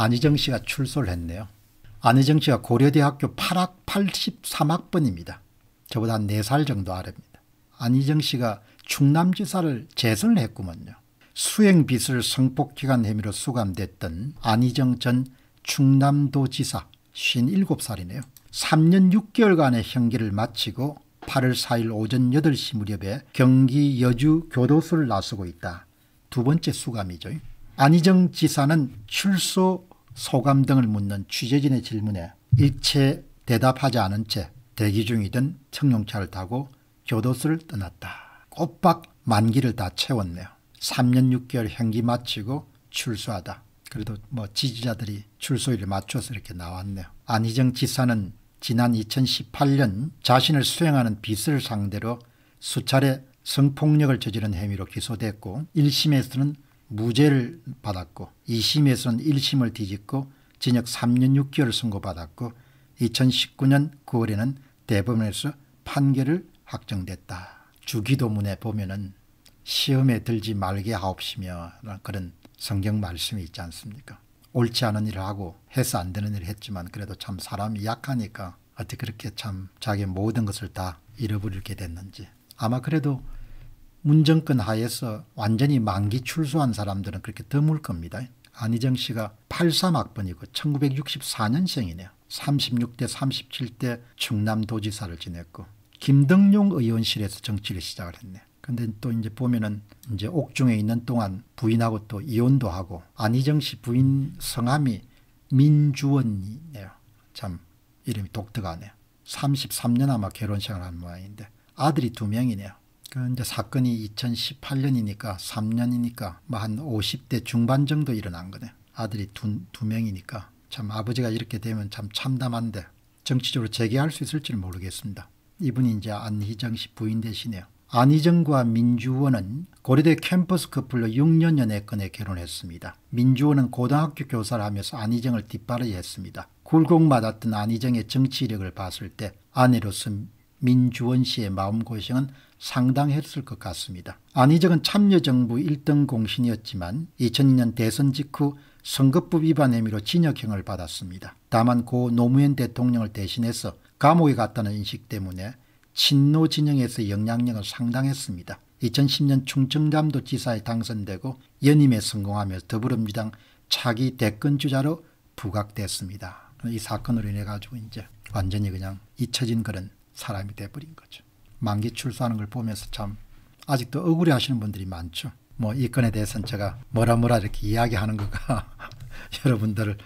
안희정 씨가 출소를 했네요. 안희정 씨가 고려대학교 8학 83학번입니다. 저보다 한 4살 정도 아래입니다. 안희정 씨가 충남지사를 재선을 했구먼요. 수행비술 성폭기관 혐의로 수감됐던 안희정 전 충남도지사 57살이네요. 3년 6개월간의 형기를 마치고 8월 4일 오전 8시 무렵에 경기 여주 교도소를 나서고 있다. 두 번째 수감이죠. 안희정 지사는 출소 소감 등을 묻는 취재진의 질문에 일체 대답하지 않은 채 대기 중이던 청룡차를 타고 교도소를 떠났다. 꼬박 만기를 다 채웠네요. 3년 6개월 향기 마치고 출소하다. 그래도 뭐 지지자들이 출소일을 맞춰서 이렇게 나왔네요. 안희정 지사는 지난 2018년 자신을 수행하는 빚을 상대로 수차례 성폭력을 저지른 혐의로 기소됐고 1심에서는 무죄를 받았고 2심에선 1심을 뒤집고 징역 3년 6개월 선고받았고 2019년 9월에는 대법원에서 판결을 확정됐다. 주기도문에 보면은 시험에 들지 말게 하옵시며 그런 성경 말씀이 있지 않습니까? 옳지 않은 일을 하고 해서 안 되는 일을 했지만 그래도 참 사람이 약하니까 어떻게 그렇게 참 자기 모든 것을 다 잃어버리게 됐는지 아마 그래도 문정권 하에서 완전히 만기 출소한 사람들은 그렇게 드물 겁니다. 안희정 씨가 83학번이고 1964년생이네요. 36대 37대 충남도지사를 지냈고 김등용 의원실에서 정치를 시작을 했네. 근데 또 이제 보면은 이제 옥중에 있는 동안 부인하고 또 이혼도 하고 안희정 씨 부인 성함이 민주원이네요. 참 이름이 독특하네요. 33년 아마 결혼 생활한 모양인데 아들이 두 명이네요. 그러니 이제 사건이 2018년이니까 3년이니까 뭐한 50대 중반 정도 일어난 거네. 아들이 두, 두 명이니까 참 아버지가 이렇게 되면 참 참담한데 정치적으로 재개할 수있을지 모르겠습니다. 이분이 이제 안희정 씨 부인 되시네요. 안희정과 민주원은 고려대 캠퍼스 커플로 6년 연애 건에 결혼했습니다. 민주원은 고등학교 교사를 하면서 안희정을 뒷바라지 했습니다. 굴곡 맞았던 안희정의 정치력을 봤을 때 아내로서 민주원 씨의 마음고생은 상당했을 것 같습니다. 안희정은 참여정부 1등 공신이었지만 2002년 대선 직후 선거법 위반 혐의로 징역형을 받았습니다. 다만 고 노무현 대통령을 대신해서 감옥에 갔다는 인식 때문에 친노 진영에서 영향력은 상당했습니다. 2010년 충청남도 지사에 당선되고 연임에 성공하며 더불어민주당 차기 대권 주자로 부각됐습니다. 이 사건으로 인해 가지고 이제 완전히 그냥 잊혀진 그런 사람이 돼버린 거죠. 만기 출소하는 걸 보면서 참 아직도 억울해 하시는 분들이 많죠. 뭐이 건에 대해서는 제가 뭐라 뭐라 이렇게 이야기하는 거가 여러분들을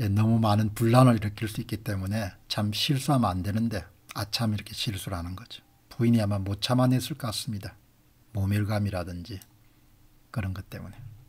예, 너무 많은 분란을 일으킬 수 있기 때문에 참 실수하면 안 되는데 아참 이렇게 실수를 하는 거죠. 부인이 아마 못 참아냈을 것 같습니다. 모멸감이라든지 그런 것 때문에.